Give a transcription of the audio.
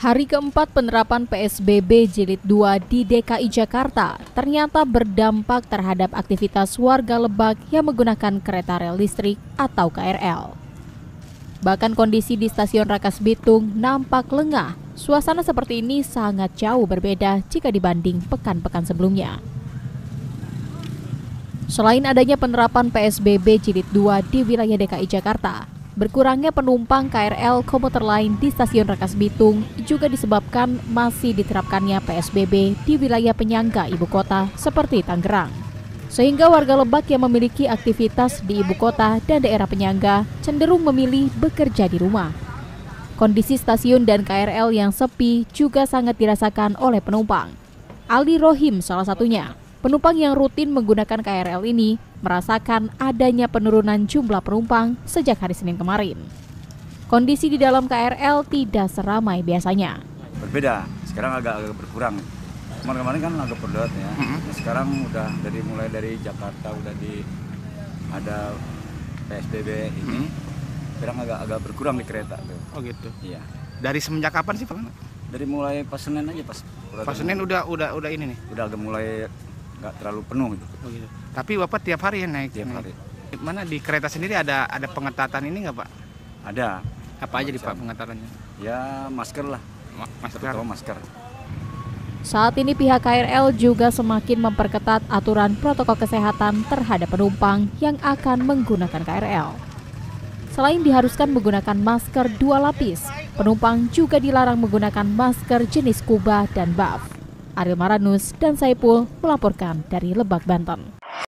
Hari keempat penerapan PSBB Jilid 2 di DKI Jakarta ternyata berdampak terhadap aktivitas warga Lebak yang menggunakan kereta rel listrik atau KRL. Bahkan kondisi di stasiun Rakas Bitung nampak lengah. Suasana seperti ini sangat jauh berbeda jika dibanding pekan-pekan sebelumnya. Selain adanya penerapan PSBB Jilid 2 di wilayah DKI Jakarta, Berkurangnya penumpang KRL komuter lain di stasiun Rakas Bitung juga disebabkan masih diterapkannya PSBB di wilayah penyangga ibu kota seperti Tangerang. Sehingga warga Lebak yang memiliki aktivitas di ibu kota dan daerah penyangga cenderung memilih bekerja di rumah. Kondisi stasiun dan KRL yang sepi juga sangat dirasakan oleh penumpang. Ali Rohim salah satunya. Penumpang yang rutin menggunakan KRL ini merasakan adanya penurunan jumlah penumpang sejak hari Senin kemarin. Kondisi di dalam KRL tidak seramai biasanya. Berbeda, sekarang agak, agak berkurang. Kemarin-kemarin kan agak pedot ya. Mm-hmm. Nah, sekarang udah dari mulai dari Jakarta udah di ada PSBB ini. Mm-hmm. Sekarang agak agak berkurang di kereta tuh. Oh gitu. Iya. Dari semenjak kapan sih Pak? Dari mulai pas Senin aja pas. Pas Senin udah udah udah ini nih. Udah agak mulai nggak terlalu penuh gitu. Oh, gitu. Tapi Bapak tiap hari ya naik? Tiap naik. hari. Mana di kereta sendiri ada ada pengetatan ini nggak Pak? Ada. Apa aja di Pak pengetatannya? Ya masker lah. Masker. Terutama masker. Saat ini pihak KRL juga semakin memperketat aturan protokol kesehatan terhadap penumpang yang akan menggunakan KRL. Selain diharuskan menggunakan masker dua lapis, penumpang juga dilarang menggunakan masker jenis kuba dan buff. Ariel Maranus dan Saipul melaporkan dari Lebak, Banten.